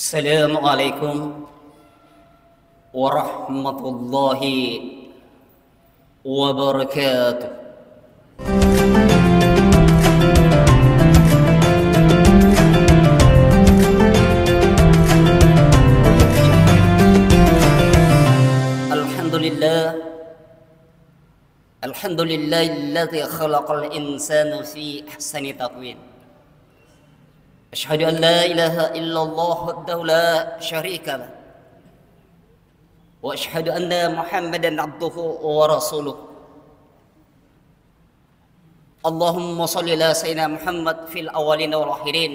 السلام عليكم ورحمة الله وبركاته الحمد لله الحمد لله الذي خلق الإنسان في أحسن تقويم أشهد أن لا إله إلا الله وحده لا شريك له وأشهد أن محمدا عبده ورسوله اللهم صل على سيدنا محمد في الأولين والآخرين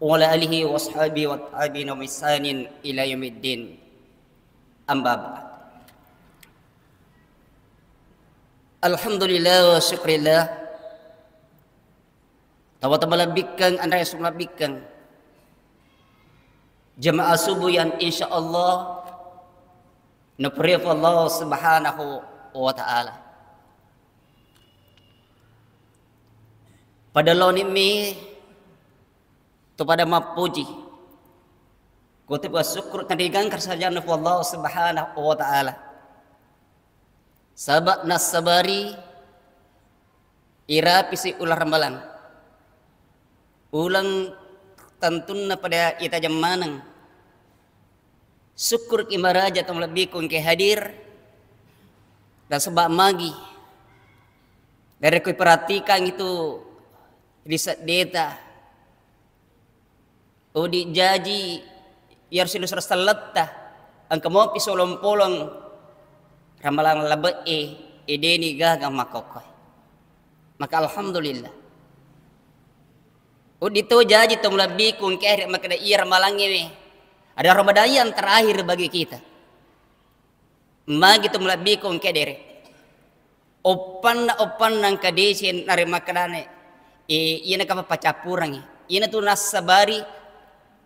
وعلى آله وأصحابه والتابعين ومسان إلى يوم الدين أما بعد الحمد لله وشكر الله Tawa tabala bikang andaya sumla bikang. Jemaah subuh yang insya Allah Nuprif Allah subhanahu wa ta'ala Pada lawan ini Tu pada mapuji Kutip wa syukur kandigan kersajan Nufu Allah subhanahu wa ta'ala Sabak nas sabari Ira pisi ular rembalang ulang tantunna pada ita jammanang syukur kimaraja tong lebih kun ke hadir dan sebab magi dari ku perhatikan itu riset data udi jaji yar silus rasalatta ang kamo pisolong-polong ramalang labe e edeni gagang makokoy maka alhamdulillah Udito jadi tong lebih kun kehri makna ir malangi we. Ada Ramadan yang terakhir bagi kita. Magi itu lebih kun kedere. Opan na opan nang kadesin nari maknane. E ina kapa pacapurangi. Ina tu nasabari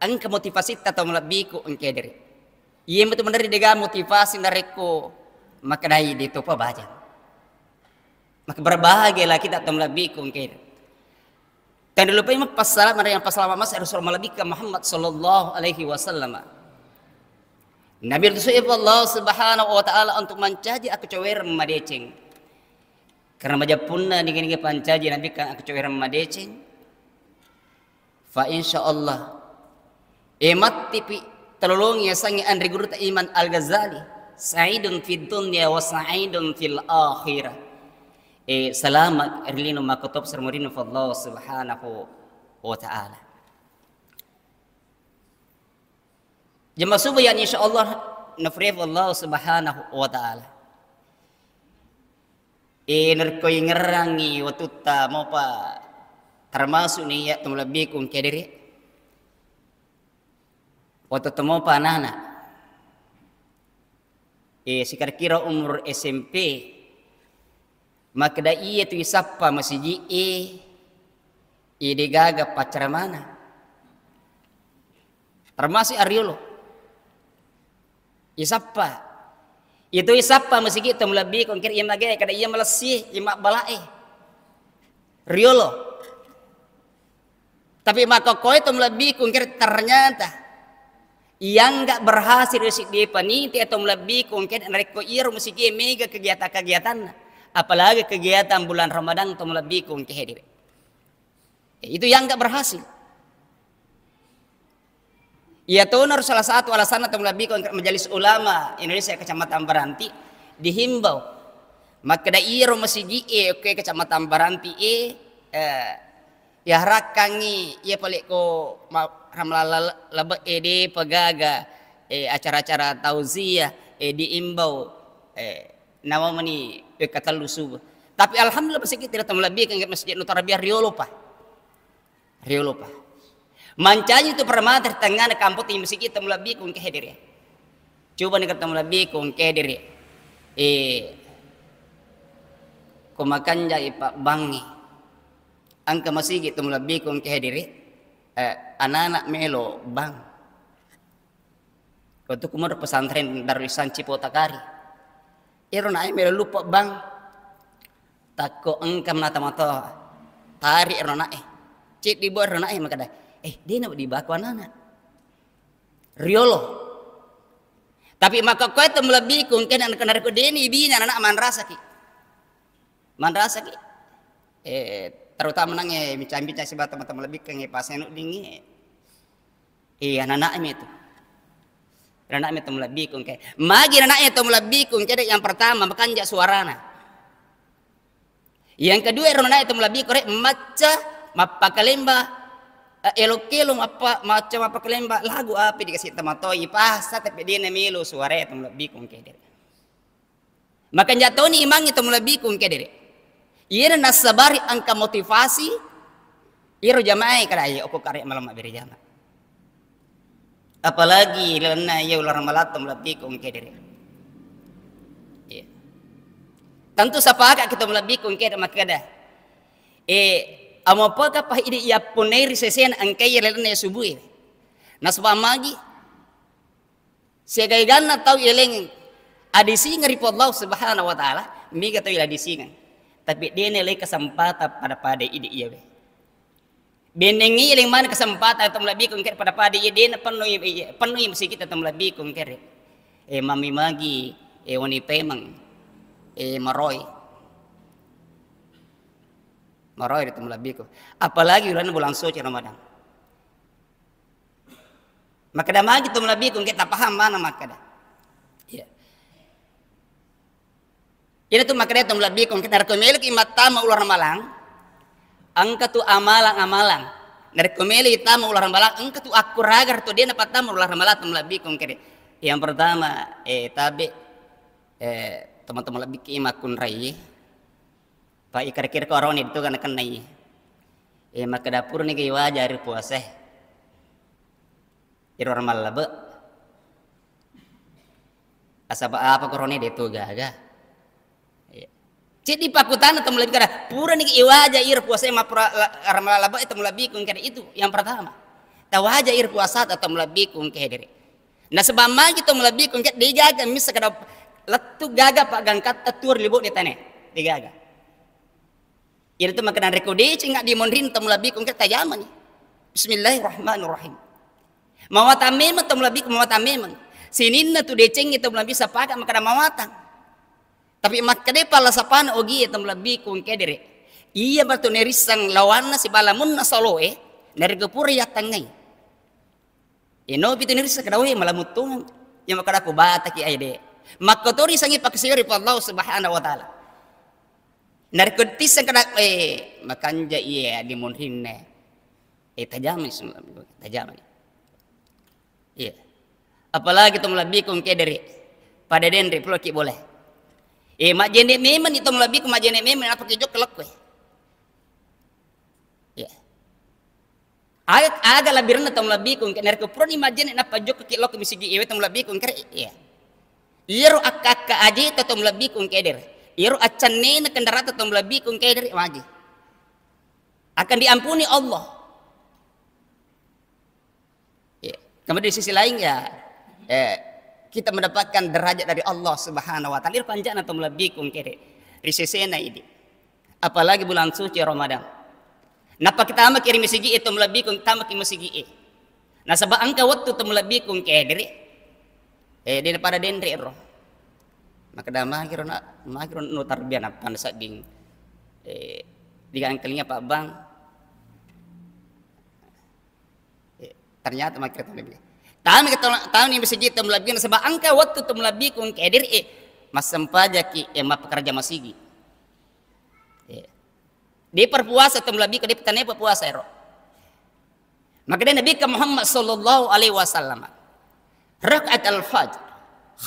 ang kamotivasi tatong lebih kun kedere. Iya betul benar dega motivasi nareko maknai di pa baca, Maka berbahagialah kita tong lebih kun kedere. Kan dulu pun pas salam ada yang pas salam mas ramal lebih ke Muhammad sallallahu alaihi wasallam. Nabi Rasulullah Allah subhanahu wa ta'ala untuk mencaji aku cewer madeceng. Karena maja punna kini nigi pancaji Nabi kan aku cewer madeceng. Fa Allah emat tipi terlulung ya sangi andri guru iman Al-Ghazali. Sa'idun fid dunya wa sa'idun fil akhirah e eh, salama erlino makotob sarmorino fallahu subhanahu wa ta'ala jama suba yani insyaallah nafref Allah subhanahu wa ta'ala e nerkoi ngerangi watutta mopa termasuk niat ya, tumlabikum kediri watutmo nana. e sikar kira umur SMP dah iya tu masih masiji e ide gaga pacar mana termasuk ariolo Isapa? itu isappa masigi tu lebih kongkir iya mage kada iya melesi ima balai. riolo tapi matokoi itu lebih kongkir ternyata yang enggak berhasil risik dia paniti atau lebih kongkir mereka ir mesti mega kegiatan-kegiatan apalagi kegiatan bulan Ramadan atau melebihkan kehadiran. Itu yang nggak berhasil. Ia ya tonor salah satu alasan atau kunci majelis ulama Indonesia kecamatan Baranti dihimbau maka iya, da iro masiji e iya, oke kecamatan Baranti e eh, ya rakangi ya pelik ko ramlala lebe e pegaga eh acara-acara tauziah eh diimbau eh nama meni pe ya, katalu subuh tapi alhamdulillah masih kita datang lebih ke masjid Rio tarbiyah Riolo pa. mancanya itu permata tengah di kampung di masjid kita lebih ke hadir ya coba nih ketemu lebih ke hadir ya eh kumakan jadi pak bangi angka masih kita lebih ke hadir eh, anak-anak melo bang Waktu kumur pesantren Darwisan Cipotakari. Iron ai mere lupa bang. Tako engkam nata mata. Tari iron ai. Cik di buat iron ai maka dah. Eh, dia nak di bakuan anak. Riolo. Tapi maka kau itu melebihi kungkin anak kenar ku deni ibinya anak rasa ki. Man rasa ki. Eh, terutama nang eh bincang-bincang sebab teman-teman lebih kengi nuk dingin. Eh, anak-anak itu. Rana mulai bikung ke. Magi rana mulai bikung ke yang pertama makan jak suarana. Yang kedua rana mulai bikung kay maca mapakalemba elok-elok eh, apa macam apa kelimba lagu apa dikasih tematoi pasat tapi dia nemilu suara itu mulai bikung keder makan jak toni imang itu lebih kong keder ia nasabari angka motivasi ia rujamai kada ia okok karya malam abiri jamaah apalagi lana yaul rahmalatum kong kedere ya. tentu agak kita melabbikum kedere makada eh amo paka pa ini ia punairi sesen angkai lana subuh sebab magi segaiganna tau yeleng adisi ngeripot Allah subhanahu wa taala mi kata adisi tapi dia nilai kesempatan pada pada ide iya Beningi iling man kesempatan atau lebih kungkir pada pada idin penuhi iya, penuhi mesti kita atau lebih kungkir. Eh mami magi, eh oni pemang, eh maroi. Maroi itu lebih kong. Apalagi ulan bulan suci Ramadan. Maka dah magi tu lebih kungkir tak paham mana maka dah. Ya. Ini tu maka dah tu lebih kungkir narkomelik imat tamu ular malang angka tu amalang-amalang dari komeli tamu ulah balang. angka tu aku ragar tu dia dapat tamu ulah rambala tamu lebih kongkiri yang pertama eh tabe eh teman-teman lebih kima rai pak ikar kira ke orang itu kan kenai eh maka dapur nih kayak wajar puasa iror malabe asapa apa koroni itu gak jadi pakutan atau lebih karena pura nih aja ir puasa emak pura ramalaba itu melebihi kun itu yang pertama. aja ir puasa atau lebih kun diri Nah sebama kita gitu lebih kun kada dijaga misa kada letu gaga pak gangkat tetur libu di tane digaga. itu tuh makanan rekode, cingak di mondrin atau lebih kun kada tajaman. Bismillahirrahmanirrahim. Mawatamin atau melebihi mawatamin. Sinin tu deceng itu bisa sepakat makanan mawatang. Tapi makkade pala sapan ogi itu lebih kun kedere. Iya batu nerisang lawan si balamun nasolo e dari gepura ya tangai. Eno bitu nerisang kadawe malamut tungan. Yang makadaku ki aide. Makotori sangi paksiri pa Allah subhanahu wa ta'ala. Nari sang kada e eh, Makanja iya dimunhinne. E eh, tajam Tajam. Iya. Apalagi tu melebih kun kedere. Pada den reploki boleh. Eh majene memen itu lebih ke majene memen apa kejo kelek we. Ya. Ayat lebih rendah tam lebih kun kenar ke proni majene na pajo ke kelok misi gi iwe iya tam lebih kun ya. Iru iya akak aji to tam lebih kun keder. Iro iya acane na kendarat to tam lebih kun keder Akan diampuni Allah. Ya. Kemudian di sisi lain ya eh, kita mendapatkan derajat dari Allah Subhanahu wa taala. Irfan lebih, mulabikum kere. Risesena ini. Apalagi bulan suci Ramadan. Napa kita ama kiri misigi itu mulabikum tamak misigi. Nah sebab angka waktu itu mulabikum kere. Eh di pada dendri ro. Maka dah mahir nak mahir nu tarbiyah napa sa ding eh digan kelinga Pak Bang. Eh, ternyata makir lebih tahun kita tahun tami besaji temlabigin sebab angka waktu itu temlabi kun kedir eh mas sempaja ki eh mas pekerja masih E. Eh, di perpuasa temlabi ke di petani perpuasa ero. Maka dia Nabi Muhammad sallallahu alaihi wasallam. Rakaat al-fajr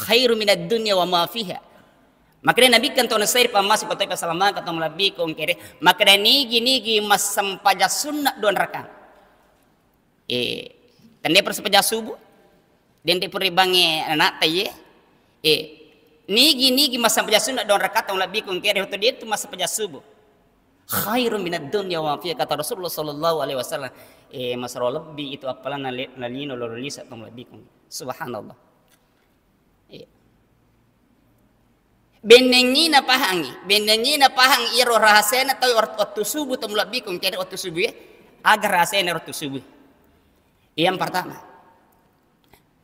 khairu minad dunya wa ma fiha. Maka dia Nabi kan tuan saya pamas patoi pasalama kata melabi kun kere. Maka dia gini nigi mas sempaja sunnah don rakan. Eh, tanda persepaja subuh dente puri bangi anak tayi eh e, nigi nigi masa pajasu nak don rakat tong labi kun kere hutu dia tu masa pajasu bu khairum minad dunya wa fiya kata Rasulullah sallallahu alaihi wasallam eh lebih itu apalah nalino lolo lisa tong labi kun subhanallah eh benengi na pahangi benengi na pahang iro iya rahasena na ortu waktu subuh tong labi kun kere waktu subuh ya agar rahasena na subuh yang pertama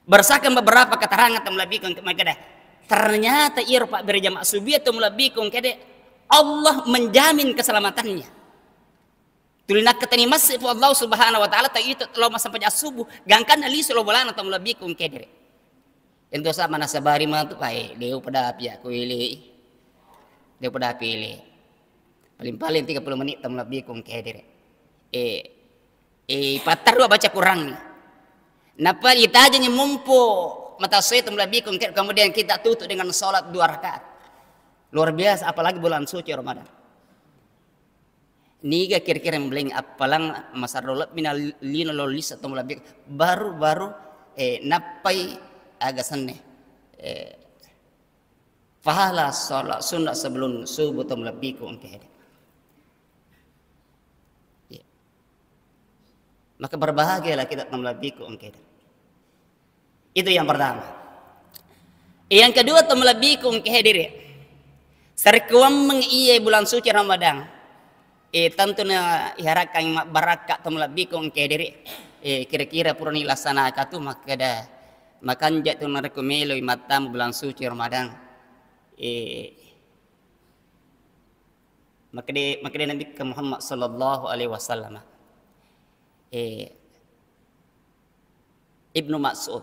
Berdasarkan beberapa keterangan yang melebihkan kepada ternyata iya, pak berjamaah subuh atau melebihkan kada Allah menjamin keselamatannya. Tulinak ketani masih Allah subhanahu wa ta'ala tak itu kalau masa pajak subuh gangkan nali sulo bolan atau melebihkan kada. Yang dosa mana sebari mana tu pai dia pada api aku pilih dia pada pilih paling-paling 30 menit tak melebihkan kada. Eh eh patar dua baca kurang nih Napa kita aja mumpu mata syaitum labikum kemudian kita tutup dengan sholat dua rakaat. Luar biasa apalagi bulan suci Ramadan. Niga kira-kira membeling apalang masarolat minal lino lolis atau lebih baru-baru eh, napai agak seneng. eh, pahala sholat sunnah sebelum subuh atau mulabikum kehadiran. Maka berbahagialah kita tamlabiku engkau. Itu yang pertama. Yang kedua engkau diri. Serkuam mengiye bulan suci Ramadan. Eh tentunya iharakang barakat engkau diri. Eh kira-kira purni laksana katu maka ada makan jatuh narkumelo matam bulan suci Ramadan. Eh maka dia maka dia Nabi Muhammad sallallahu alaihi wasallam eh, Ibnu Mas'ud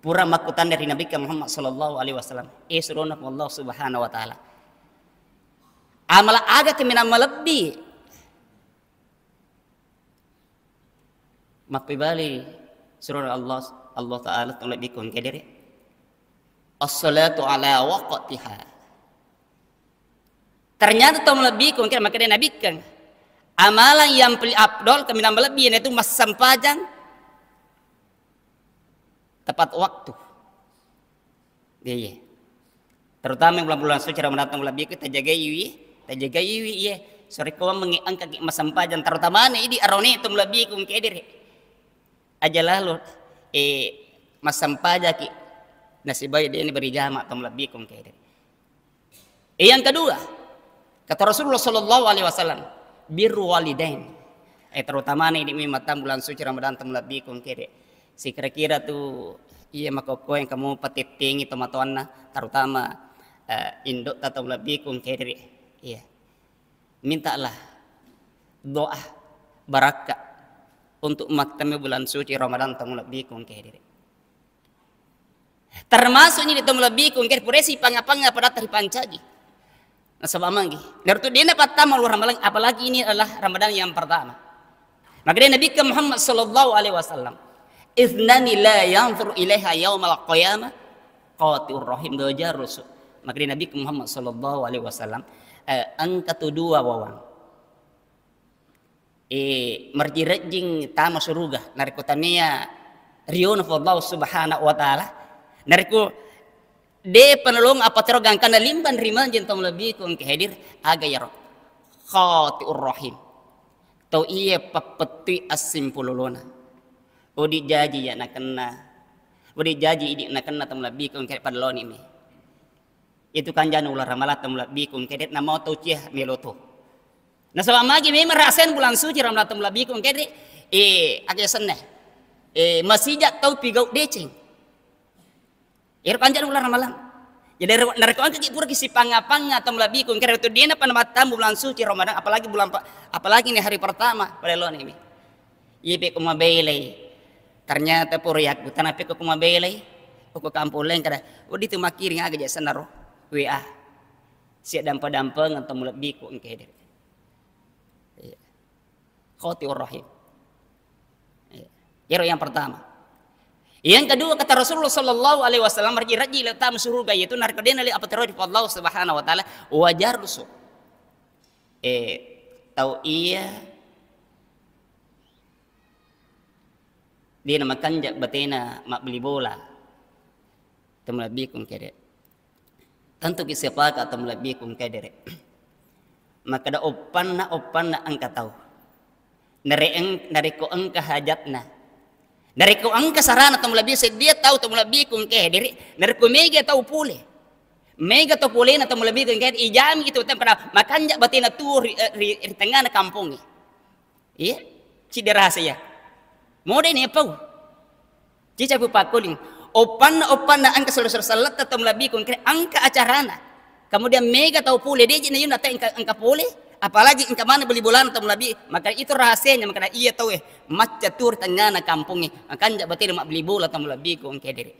pura makutan dari Nabi Muhammad sallallahu alaihi wasallam isruna eh, Allah subhanahu wa taala amal aga kemina mapi bali surah Allah Allah taala dikon ke kedere as-salatu ala waqtiha ternyata tu malabbi kon kira makanya Nabi kan amalan yang pilih abdol nambah lebih yaitu mas sampajang tepat waktu iya, iya terutama yang bulan-bulan suci Ramadan lebih kita jaga iwi iya. kita jaga iwi iya sore kawan kaki mas sampajang terutama ini di aroni itu lebih kum kedir iya. aja lo, eh mas sampajang ki bayi dia ini beri jamak atau lebih kum kedir yang kedua kata Rasulullah Shallallahu Alaihi Wasallam birru walidain. Eh terutama nih di mimatan bulan suci Ramadan temu lebih kiri. Si kira-kira tu iya makoko yang kamu petiting itu matuanna terutama uh, induk atau lebih kun kiri. Iya. Mintalah doa barakah untuk maktami bulan suci Ramadan temu lebih kiri. Termasuknya di temulat lebih kiri puresi pangapanga pada terpancaji nasabah manggi. Dari itu dia dapat tamal Ramadan apalagi ini adalah Ramadan yang pertama. Maka dia Nabi ke Muhammad sallallahu alaihi wasallam, "Iznani la yanzur ilaiha yaumal qiyamah qatir rahim doja rusul." Maka dia Nabi ke Muhammad sallallahu alaihi wasallam, eh, angkat dua wawang. Eh, marjirajing tama suruga narikutamia riyon subhanahu wa ta'ala. Nariku de penolong apa terogang karena limban riman jentom lebih kung kehadir aga ya khati rahim tau iya papeti pululona udi jaji ya nakena udi jaji idi nakena tam lebih kung kehadir padlon ini itu kan jana ular ramalah tam lebih kung kehadir nama tau cih miloto nah selama lagi memang rasain bulan suci ramalah tam lebih kong kehadir eh agak seneh eh masih jatuh pigau decing Ir iya, panjang ular malam. Jadi ya, narekoan kaki pura kisi panga-panga atau melabi kun kira itu dia napa nama tamu bulan suci Ramadan apalagi bulan apalagi ini hari pertama pada lo ini. Ibe iya, kuma belai. Ternyata puriak bukan api kok kuma belai. Ku kampung lain kada. Udi oh, tu makiri ngaga jasa naro WA. Siak dampa-dampeng atau melabi ku kira. Kau iya. tiur rahim. Iro yang pertama. Yang kedua kata Rasulullah sallallahu alaihi wasallam marji raji la surga yaitu apa terjadi apatarodi Allah subhanahu wa taala wajar rusuk. Eh tau iya dia nama kanjak betina mak beli bola temulabikum kedere tentu lebih temulabikum kedere maka da opan, na angka tau. nare eng nare ko engka hajatna Nariku ang kasarana tong labi sa dia tau tong labi kung kaya diri mega tau pule. Mega tau pule na tong labi kung kaya ijami gitu tem para makanja bati na tu ri, ri, ri tengah na kampung. Iya, cidera saya. Mode ni apa? Cica pu pakuling. Opan opan na ang kasulur salat tong labi kung kaya ang acarana. Kemudian mega tau pule dia jinayun na tengka angka pule apalagi engkau mana beli bulan atau melabi maka itu rahasianya maka iya tahu eh macca tur kampung kampungnya maka tidak betul mak beli bulan atau melabi ku engke diri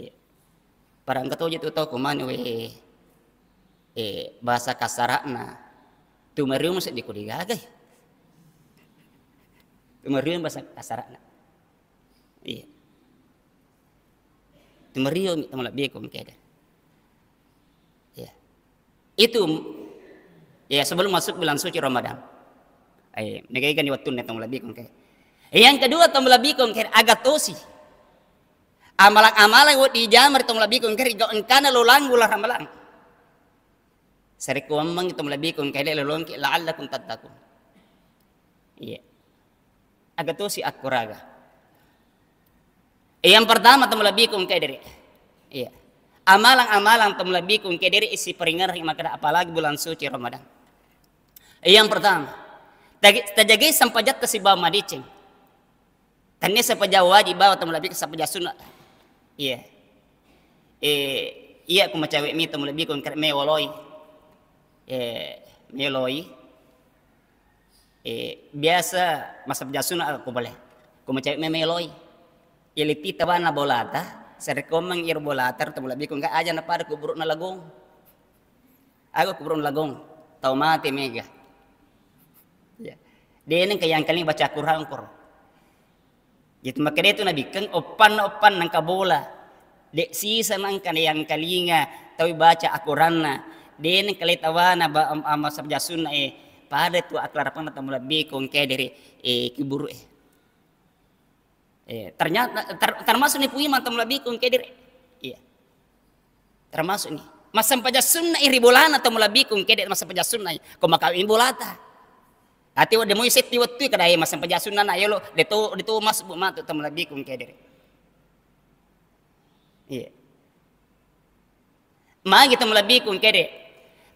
iya parang tuh jatuh tahu kemana we eh bahasa tu meriu masa di tu meriu bahasa kasarana iya tumarium iya. itu melabi ku engke diri itu Ya sebelum masuk bulan suci Ramadan. Eh, Ay, negaikan iwatun netong labi kong eh, Yang kedua tong labi kong agak tosi, Amalang-amalang di jamar tong labi kong kay engkau engkana lang bulan ramalang. Sari kuamang tong labi kong kay lolong kay la'allakum tattaqun. Iya. agak tosi akuraga. Eh, yang pertama tong labi kong kay dari. Iya. Amalang-amalang tong labi kong kay dari isi peringar yang apalagi bulan suci Ramadan. Iya, yang pertama, tajagi sampajat ke sibawa madicing. Tanya sapaja wajib bawa temu lebih sapaja sunat. Iya. E, iya aku macam mi temu lebih konkret me waloi. E, e, biasa masa paja sunat aku boleh. Aku macam me me waloi. Ia lebih tabana bolata. Serkomang ir bolata temu lebih konkret aja na par ku na lagong. Aku kuburun na lagong. Tau mati mega dia nang yang kali baca Quran kor itu dia itu nabi keng opan opan nangka bola. dek si senang kan yang kalinga tahu baca Al-Quran na dia nang kali tawana ba ama sabja sunnah eh pada tu aklarapan atau lebih kongke dari eh kiburu eh eh ternyata termasuk ni puji mantam lebih kongke dari iya termasuk nih masa pajak sunnah iri bulan atau mula kongke dari masa pajak sunnah kau makal ibulata. Ati wade moy setti wattu kada ay masam pajasunan ayolo deto deto mas bu ma tam lagi kum keder. Iya. Ma kita melabi kum kede.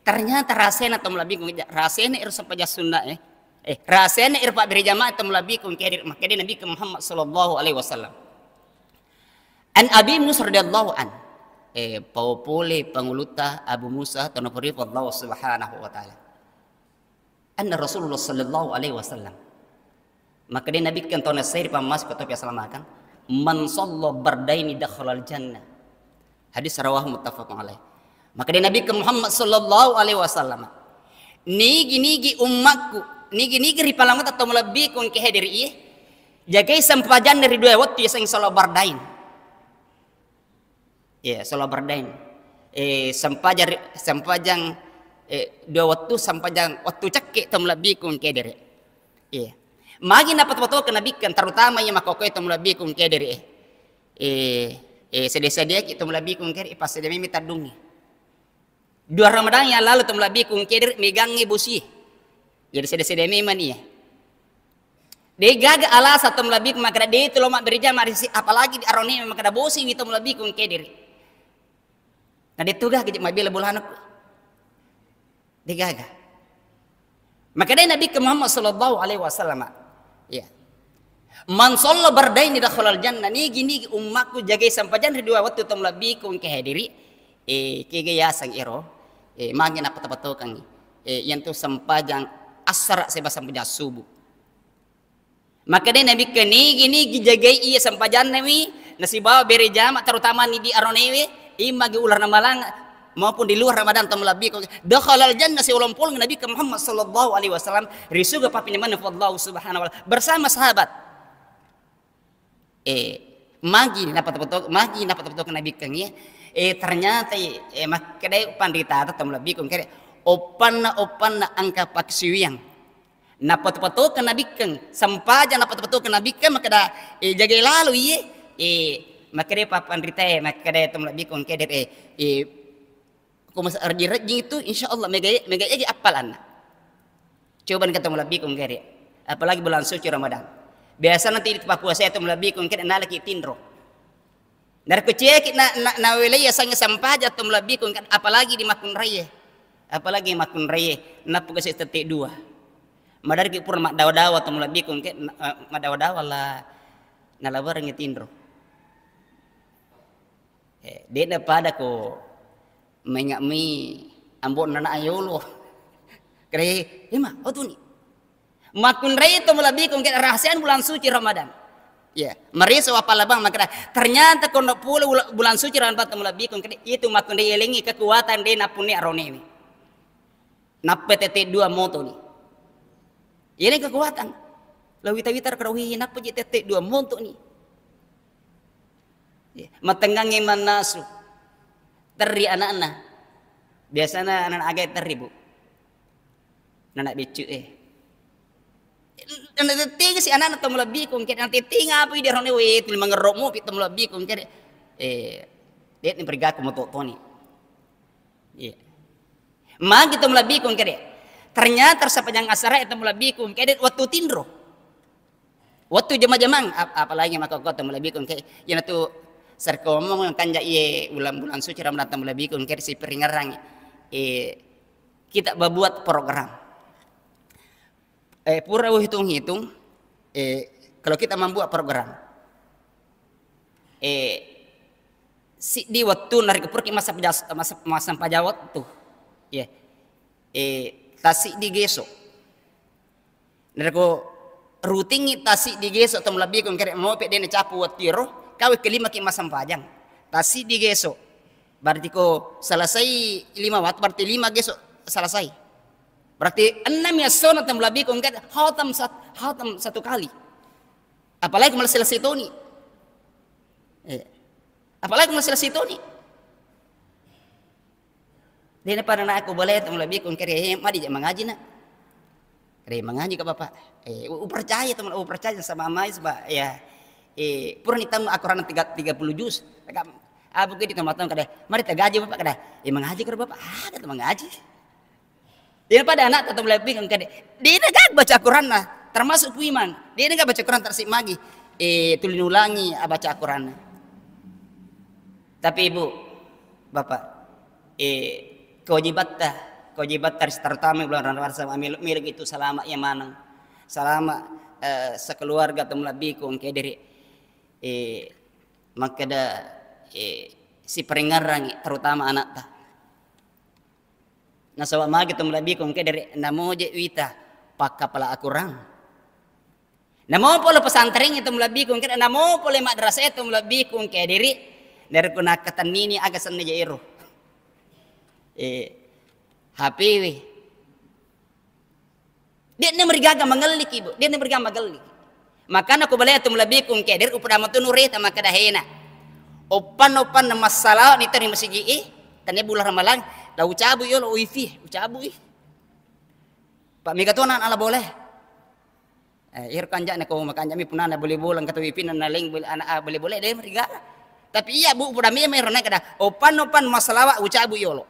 Ternyata rasena tam lagi kum rasena irsa pajasuna eh. Eh rasena irpa beri jamaah tam labi kum keder makade Nabi Muhammad sallallahu alaihi wasallam. An Abi Musa radhiyallahu an. Eh pole panguluta Abu Musa tanapuri Allah subhanahu wa ta'ala anna Rasulullah sallallahu alaihi wasallam maka dia nabi kan tona sair pamas ko topi asalamakan man sallu bardaini dakhalal jannah hadis rawah muttafaq alaih maka dia nabi ke Muhammad sallallahu alaihi wasallam nigi nigi umatku, nigi nigi ripalang atau lebih kun ke dari iye jagai sempajan dari dua waktu ya sing sallu bardain ya yeah, sallu bardain eh sempajang sempajang eh, dua waktu sampai jam waktu cakek temulabi kun eh. iya. eh magi dapat tu betul kena bikin terutama yang makoko itu lebih kun kederi eh eh, eh sedih sedih kita lebih kun kederi eh, pas sedih mimi tadungi dua ramadan yang lalu lebih kun megang megangi busi jadi sedih sedih mimi mani ya dia gaga alas atau melabik maka dia itu lomak berija marisi apalagi di aroni memang ada bosi itu melabik kun kedere. Nah dia tugas kejap bulan aku digaga. Makanya Nabi ke Muhammad sallallahu alaihi wasallam ya. Man sallu di dakhalal jannah ni gini umatku jaga sampai jannah dua waktu tum lebih kun kehadiri eh kege ya sang iro eh mangin apa tapato kang eh yang tu sampai jang asar sebab sampai jang subuh. Makanya Nabi kini gini gijagai iya sampai jannah mi nasibawa beri jamak terutama ni di aronewe imagi ular namalang maupun di luar Ramadan tamlabi dakhalal jannah si ulam pul Nabi Muhammad sallallahu alaihi wasallam risuga papinyaman Allah subhanahu wa bersama sahabat eh magi dapat betul magi dapat betul Nabi kengi eh ternyata eh kedai pandita tamlabi kong kare opan opan na angka paksiwiang na pato-pato ka sempaja napa na pato nabi keng maka dah eh, jaga lalu iye eh dia papan rita eh makade tumlabikong kede eh, eh mas arji rajin itu insyaallah mega mega jadi anak coba ketemu lebih kum kere apalagi bulan suci Ramadan biasa nanti di Papua saya itu lebih kum kere nala tindro. dari kecil kita na na wilayah sange sampah jatuh lebih kum apalagi di makun raya apalagi makun raya na pugas tetik dua madar ki purna dawa dawa temu lebih kum kere eh, madawa dawa lah nalabar ngitindro Eh, dia pada kok? mengak mi ambon nana lo kere, ima otuni oh makun rei to melabi kong ke rahasian bulan suci Ramadan ya yeah. apa labang makra ternyata kono pulo bulan suci Ramadan melabi kong ke itu makun rei elingi kekuatan de napuni arone ini tete dua moto ni ini kekuatan lawita witar kerawihi nape jete dua moto ni yeah. matengangi manasu teri anak-anak biasanya anak-anak agak teri bu anak becu eh anak tinggi si anak atau lebih kong nanti teting apa ide rone wait ini mengerokmu temu lebih kongkir. eh dia ini pergi aku mau toni iya ma kita lebih kong ternyata ternyata sepanjang asara itu lebih kong waktu tindro waktu jema-jemang apalagi maka kau temu lebih kong yang itu sarka omong kanja iye bulan-bulan suci Ramadan lebih kun si peringarangi eh, kita berbuat program eh pura hitung-hitung eh kalau kita membuat program eh si di waktu narik purki masa pajas masa masa pajawat tuh ya yeah. eh tasik di geso narik rutingi tasik di geso atau lebih kun kerek mau pek dene capu watiro kau kelima ki masam panjang tasi di geso berarti ko selesai lima wat berarti lima geso selesai berarti enam ya sona tem lebih ko engkat hatam sat hatam satu kali apalagi malah selesai toni eh. apalagi malah selesai toni di pada nak aku boleh tem lebih ko engkat eh, mari jangan mengaji na. Kere eh, mengaji ke bapak. Eh, u percaya teman, u percaya sama mai sebab ya eh purun hitam akuran 30 juz abu ah, ke di kamatan kada mari tagaji bapak kada eh mengaji ah, kada bapak ada ah, mengaji dia pada anak tetap lebih kan kada dia negak baca Quran lah termasuk kuiman dia negak baca Quran tersik magi eh tulis ulangi ah, baca Quran tapi ibu bapak eh kewajibat dah kewajibat terutama bulan Ramadan milik itu selama yang mana selama eh, sekeluarga atau lebih kong dari eh, ada eh, si peringarang terutama anak ta nasawa magi kita mulai bikin ke dari namo je wita pakka pala akurang namo pola pesantren itu mulai bikin ke namo pola madrasah itu mulai bikin ke diri dari kuna katan nini aga sanne je iru eh hapi we dia ni merigaga mengelik ibu dia ni merigaga mengelik maka boleh ko lebih kum labikum ke der upada nuri sama kada hina opan opan nama salah ni terima masiji i tanya bulan ramalang da ucabu yo lo uifi ucabu i pak migatonan ala boleh eh ir kanja na ko makanja mi punana boleh bolang kata wipi na naling boleh anak boleh ah, boleh deh rigala tapi iya bu upada mi merona kada opan opan masalawa ucabu yo lo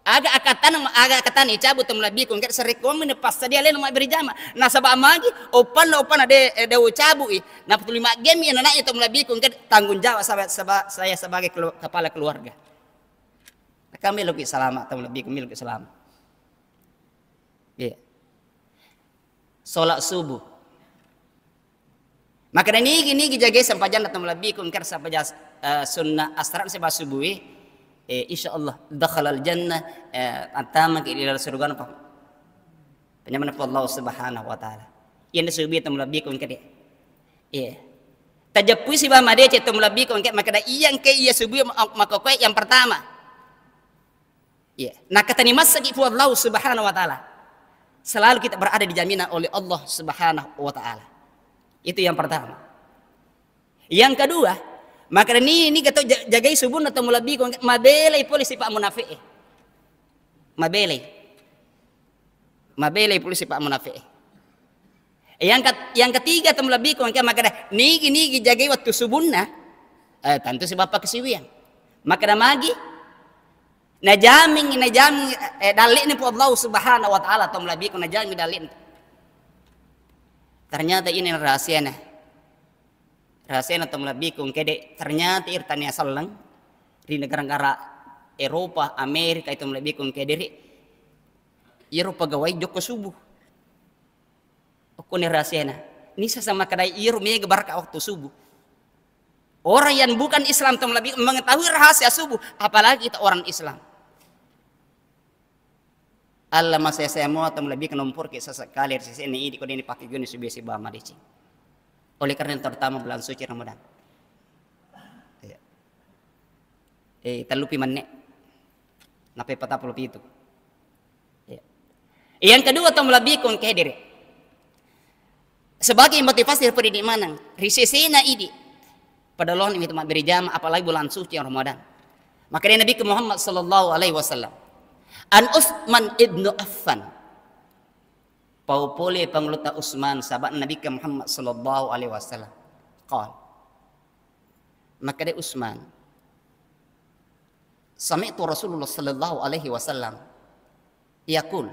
aga akatan aga akatan icabu tumla bikun kat serikom mene dia leno mai berjama na sabak magi opan la opan ade ade cabu i na lima game yang nana itu bikun kat tanggung jawab sahabat saya sebagai kepala keluarga kami lebih selamat tumla kami lebih selamat iya solat subuh maka ini gini gijage sampajan tumla bikun kat sampajan eh, sunnah asran sebab subuh eh, insya Allah al jannah eh, antama ke ilal surga napa penyamana Allah subhanahu wa taala yang disebut itu lebih ko ngkade iya tajapui si bama de cetu mulabi ko ngkade maka da yang ke iya, iya sebut maka yang pertama iya nah kata ni masa fu Allah subhanahu wa taala selalu kita berada jaminan oleh Allah subhanahu wa taala itu yang pertama yang kedua maka ini ni kata jagai subun atau mulabi ko mabelai polisi pak munafiq. Mabelai. Mabelai polisi pak munafik. Yang kat, yang ketiga atau mulabi ko maka ni ini jagai waktu subunna. Eh, tentu si bapak kesiwian. Maka magi najaming najaming eh, dalik ni pu Allah Subhanahu wa taala atau mulabi ko najaming dalik. Ternyata ini rahasianya rasena atau melebihi kede ternyata irtania lang di negara-negara Eropa, Amerika itu lebih kede ri Eropa pegawai joko subuh. Aku nih rasena. Ini sama kedai iru mega barka waktu subuh. Orang yang bukan Islam itu lebih mengetahui rahasia subuh, apalagi itu orang Islam. Allah masih saya mau atau lebih kenompor kisah sekali di sini ini kau ini pakai gini subisi bama dicing. Oleh karena yang terutama bulan suci Ramadan. Iya. Eh, terlupi manek. Nape patah pelupi itu. Iya. Yang kedua tamlabikun kehadir. Sebagai motivasi daripada di mana? Risisena ini. Pada Allah ini tempat jam, apalagi bulan suci Ramadan. Makanya Nabi Muhammad sallallahu alaihi wasallam. An Utsman ibnu Affan paupuli pangluta Utsman sahabat Nabi Muhammad sallallahu alaihi wasallam. qol Maka de Utsman. Sami'tu Rasulullah sallallahu alaihi wasallam yaqul.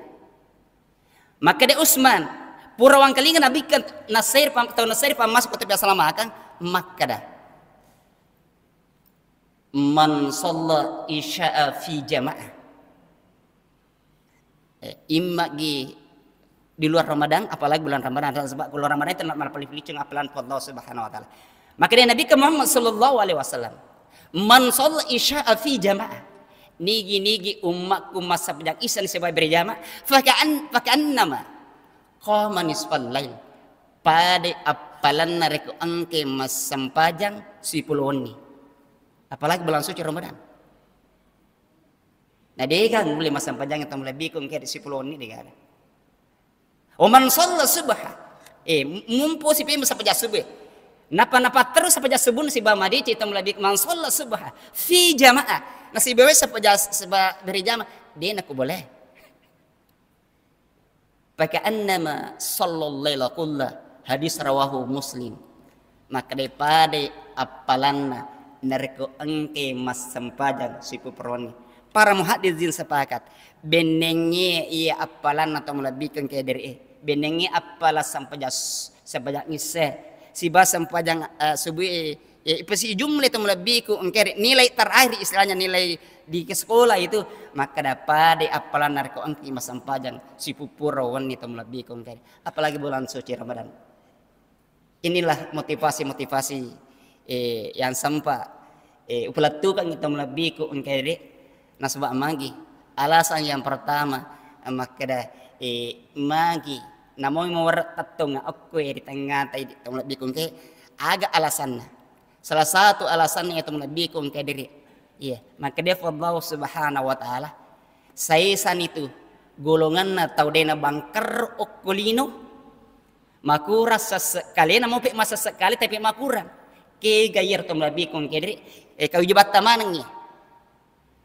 Maka de Utsman purawang kelingan Nabi kan Nasair pam tau Nasair pam masuk ke biasa salama kan maka dah. Man shalla isya fi jama'ah. Eh, imma gi di luar Ramadan apalagi bulan Ramadan sebab bulan Ramadan itu nak paling licin apalan Allah Subhanahu wa taala. Makanya Nabi ke Muhammad sallallahu alaihi wasallam man shalla fi jamaah nigi-nigi umatku masa pedang isan ni sebab berjamaah fakaan fakaan nama qama nisfal lain pada apalan narik angke mas panjang si ni apalagi bulan suci Ramadan nah dia kan boleh masa panjang yang tak lebih bikin di si ni dia kan. Oman sholla subha. Eh, mumpu si pem sepeja subuh. Napa-napa terus sepeja subuh si bama di cita mulai man sholla subha fi jamaah. Nasi bewe sepeja seba beri jamaah, dia nak boleh. Pakai annama sallallahu alaihi wasallam hadis rawahu muslim. Maka daripada apalanna narko engke mas sempajan siku peroni. Para muhadizin sepakat benengnya ia apalan atau melebihin kayak dari eh benengi sampai sampaja sampaja ngise siba sampai uh, eh, subuh eh, ya pasti jumlah itu lebih ku engkeri nilai terakhir istilahnya nilai di sekolah itu maka dapat di apalah narko engki mas jang si pupurawan itu lebih ku engkeri apalagi bulan suci Ramadan inilah motivasi-motivasi eh, yang sampa eh kan itu melebihi ku engkeri nasabah mangi alasan yang pertama eh, maka dah e magi namoy mo war katong nga okko e tanga tay tong labi kong aga alasan na salah satu alasan nga tong labi kong diri iya maka dia Allah subhanahu wa taala saisan itu golongan na tau na bangker okkulino makura sesekali na mau pe masa sekali tapi makura ke gayer tong labi kong kay diri e jebat tamanang iya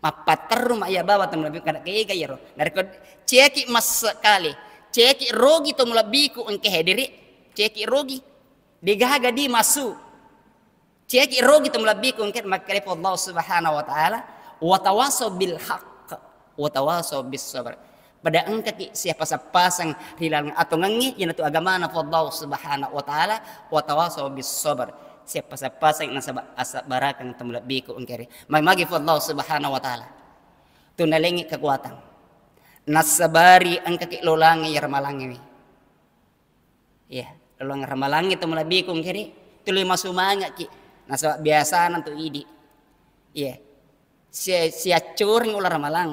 Mak ma ya tu mulabi kada kaya Nari kod ceki mas sekali ceki rogi tu mulabi ku engke hediri ceki rogi digahaga di masu ceki rogi tu mulabi ku engke makrepo Allah subhanahu wa taala wa tawasaw bil hak, wa bis sabar. pada engke ki siapa sepasang hilang atau ngengi yang itu agama na Allah subhanahu wa taala wa bis sabr siapa-siapa sing nasab asab barakang temulat bi ku ungkeri for Allah subhanahu wa taala tunalengi kekuatan nasabari angkaki lolangi ini, iya, ya lolang ramalangi temulat lebih ku ungkiri, tuli masumanga ki nasab biasa nantu idi ya si sia cur ular ramalang.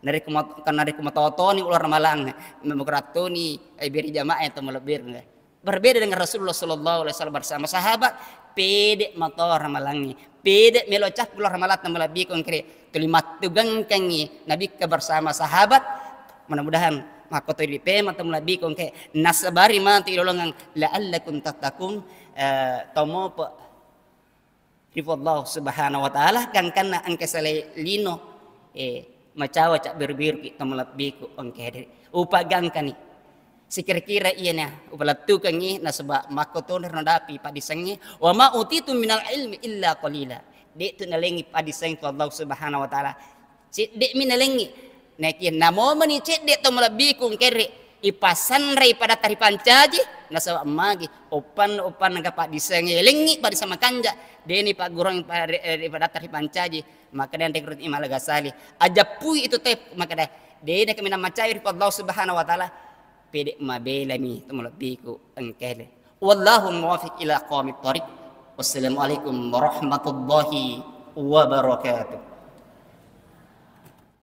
nari kumat kan dari kumatoto ni ular malang ni ibir eh, jamaah itu lebih enggak Berbeda dengan Rasulullah Sallallahu Alaihi Wasallam bersama sahabat, pede motor ramalangi, pede melocah pulau ramalat nama lebih konkret. kelima tugang kengi Nabi kebersama sahabat, mudah-mudahan makoto ili pema tamula lebih konkret nasabari ma ti lolongan tak tattaqun eh, tomo po Allah subhanahu wa ta'ala kan karena angkasa lino eh macawa cak berbiru kita melat biko on ke nih Sekira-kira iya nih, ubalat tukang i nasaba makotun rendapi sengi. wa ma tu minal ilmi illa kolila. Dek tu nalengi padisang tu Allah Subhanahu wa taala. Cik dek minalengi nakin namo mani cik dek tu melebih kung kere ipasan rei pada tari pancaji nasaba magi opan opan naga padisangi lengi sama kanja ni pak gorong pada tari pancaji maka dan rekrut imal gasali ajapui itu teh maka dah deni kami nama cair Allah Subhanahu wa taala pede ma belami tumulo biku engkele wallahu muwafiq ila qawmi tariq wassalamu alaikum warahmatullahi wabarakatuh